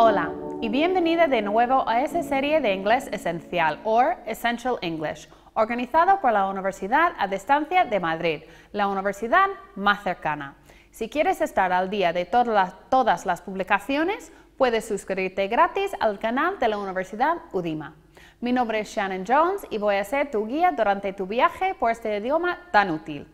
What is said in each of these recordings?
Hola y bienvenida de nuevo a esta serie de inglés esencial or Essential English, organizado por la Universidad a Distancia de Madrid, la universidad más cercana. Si quieres estar al día de todas las, todas las publicaciones, puedes suscribirte gratis al canal de la Universidad Udima. Mi nombre es Shannon Jones y voy a ser tu guía durante tu viaje por este idioma tan útil.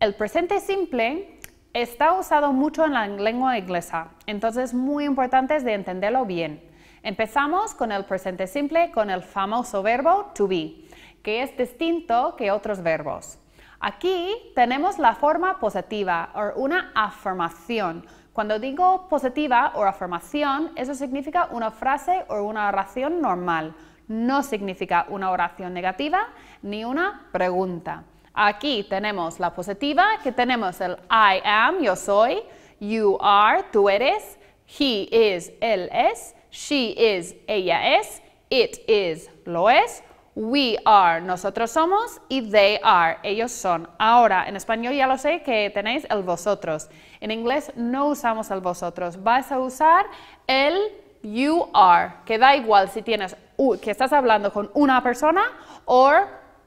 El presente simple está usado mucho en la lengua inglesa, entonces muy importante es de entenderlo bien. Empezamos con el presente simple, con el famoso verbo to be, que es distinto que otros verbos. Aquí tenemos la forma positiva o una afirmación. Cuando digo positiva o afirmación, eso significa una frase o una oración normal. No significa una oración negativa ni una pregunta. Aquí tenemos la positiva, que tenemos el I am, yo soy, you are, tú eres, he is, él es, she is, ella es, it is, lo es, we are, nosotros somos, y they are, ellos son. Ahora, en español ya lo sé que tenéis el vosotros. En inglés no usamos el vosotros, vas a usar el you are, que da igual si tienes, que estás hablando con una persona o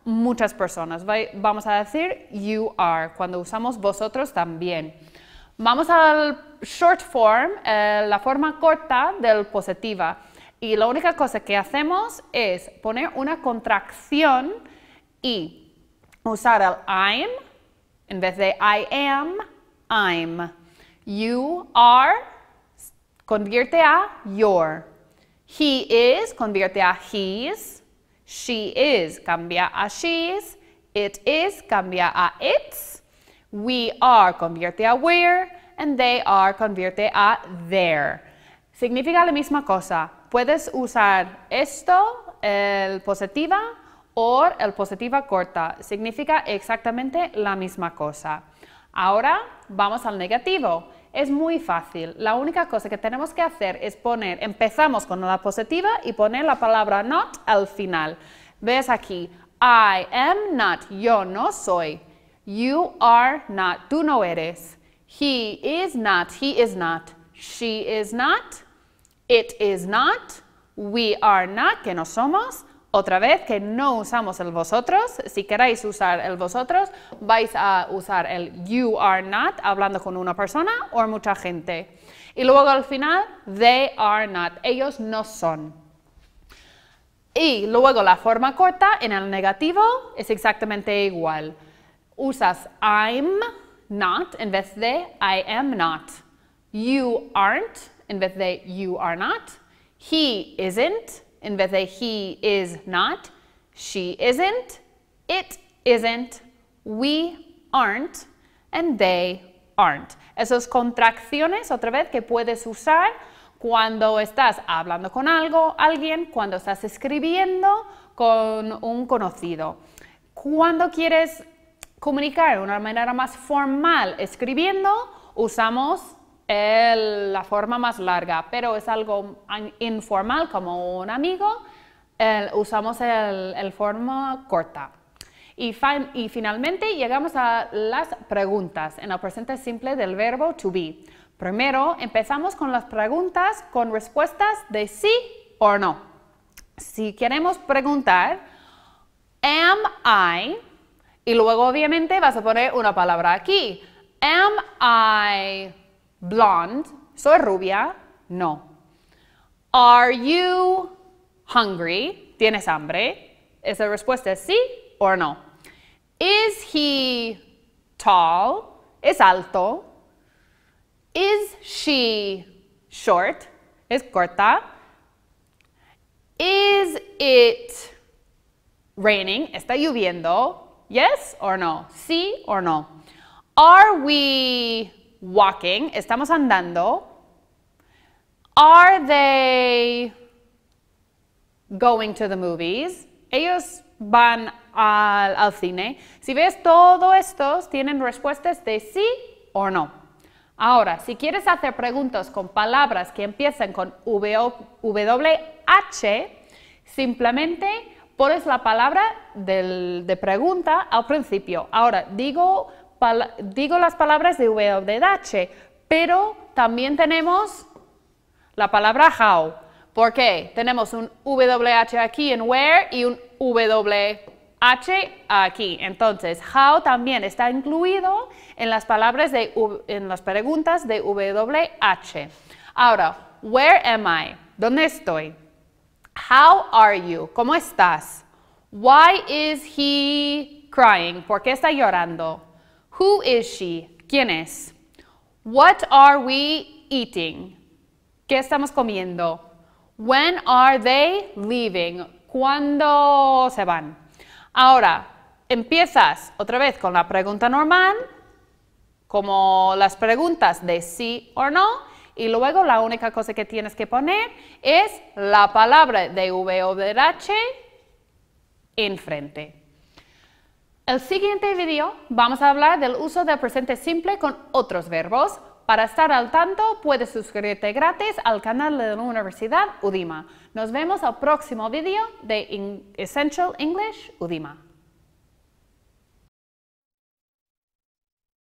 muchas personas. Vamos a decir you are cuando usamos vosotros también. Vamos al short form, eh, la forma corta del positiva. Y la única cosa que hacemos es poner una contracción y usar el I'm en vez de I am, I'm. You are convierte a your. He is convierte a his. She is cambia a she's. It is cambia a its. We are convierte a we're. And they are convierte a their. Significa la misma cosa. Puedes usar esto, el positiva, o el positiva corta. Significa exactamente la misma cosa. Ahora vamos al negativo. Es muy fácil. La única cosa que tenemos que hacer es poner, empezamos con la positiva y poner la palabra not al final. Ves aquí, I am not, yo no soy. You are not, tú no eres. He is not, he is not. She is not, it is not, we are not, que no somos. Otra vez que no usamos el vosotros, si queréis usar el vosotros, vais a usar el you are not hablando con una persona o mucha gente. Y luego al final, they are not, ellos no son. Y luego la forma corta en el negativo es exactamente igual. Usas I'm not en vez de I am not. You aren't en vez de you are not. He isn't en vez de he is not, she isn't, it isn't, we aren't, and they aren't. Esas contracciones, otra vez, que puedes usar cuando estás hablando con algo, alguien, cuando estás escribiendo con un conocido. Cuando quieres comunicar de una manera más formal escribiendo, usamos el, la forma más larga, pero es algo informal como un amigo, usamos el, forma corta. Y, y finalmente llegamos a las preguntas en el presente simple del verbo to be. Primero empezamos con las preguntas con respuestas de sí o no. Si queremos preguntar, am I, y luego obviamente vas a poner una palabra aquí, am I blonde? Soy rubia. No. Are you hungry? ¿Tienes hambre? Esa respuesta es sí o no. Is he tall? Es alto. Is she short? Es corta. Is it raining? Está lloviendo. Yes or no? Sí or no? Are we walking, estamos andando. Are they going to the movies? Ellos van al, cine. Si ves, todos estos tienen respuestas de sí o no. Ahora, si quieres hacer preguntas con palabras que empiezan con WH, simplemente pones la palabra de pregunta al principio. Ahora, digo digo las palabras de WH, pero también tenemos la palabra how. ¿Por qué? Tenemos un WH aquí en where y un WH aquí. Entonces, how también está incluido en las palabras de en las preguntas de WH. Ahora, where am I? ¿Dónde estoy? How are you? ¿Cómo estás? Why is he crying? ¿Por qué está llorando? Who is she? ¿Quién es? What are we eating? ¿Qué estamos comiendo? When are they leaving? ¿Cuándo se van? Ahora, empiezas otra vez con la pregunta normal, como las preguntas de sí o no, y luego la única cosa que tienes que poner es la palabra de V o de H enfrente. El siguiente video vamos a hablar del uso del presente simple con otros verbos. Para estar al tanto, puedes suscribirte gratis al canal de la Universidad Udima. Nos vemos al próximo video de Essential English Udima.